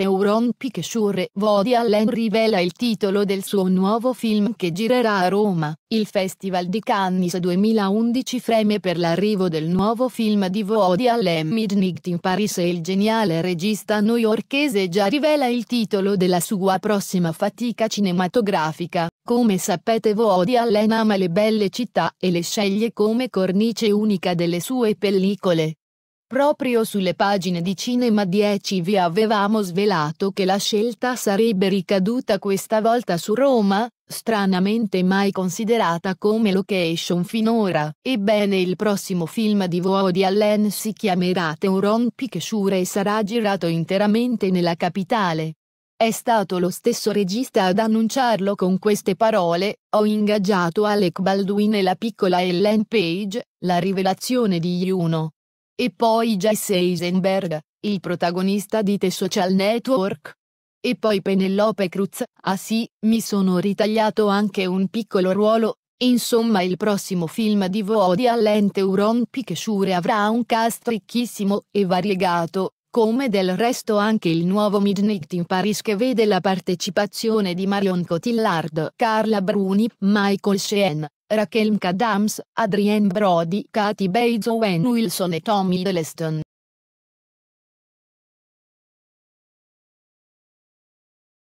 Teuron Pichesure Woody Allen rivela il titolo del suo nuovo film che girerà a Roma. Il Festival di Cannes 2011 freme per l'arrivo del nuovo film di Woody Allen Midnight in Paris e il geniale regista newyorchese già rivela il titolo della sua prossima fatica cinematografica. Come sapete Woody Allen ama le belle città e le sceglie come cornice unica delle sue pellicole. Proprio sulle pagine di Cinema 10 vi avevamo svelato che la scelta sarebbe ricaduta questa volta su Roma, stranamente mai considerata come location finora. Ebbene il prossimo film di Woody Allen si chiamerà Teuron Picture e sarà girato interamente nella capitale. È stato lo stesso regista ad annunciarlo con queste parole, ho ingaggiato Alec Baldwin e la piccola Ellen Page, la rivelazione di Juno. E poi Jesse Eisenberg, il protagonista di The Social Network. E poi Penelope Cruz, ah sì, mi sono ritagliato anche un piccolo ruolo, Insomma il prossimo film di Woody Allen Teuron Picture avrà un cast ricchissimo e variegato, come del resto anche il nuovo Midnight in Paris che vede la partecipazione di Marion Cotillard, Carla Bruni, Michael Sheen, Raquel McAdams, Adrienne Brody, Katy Bates Owen Wilson e Tommy Deleston.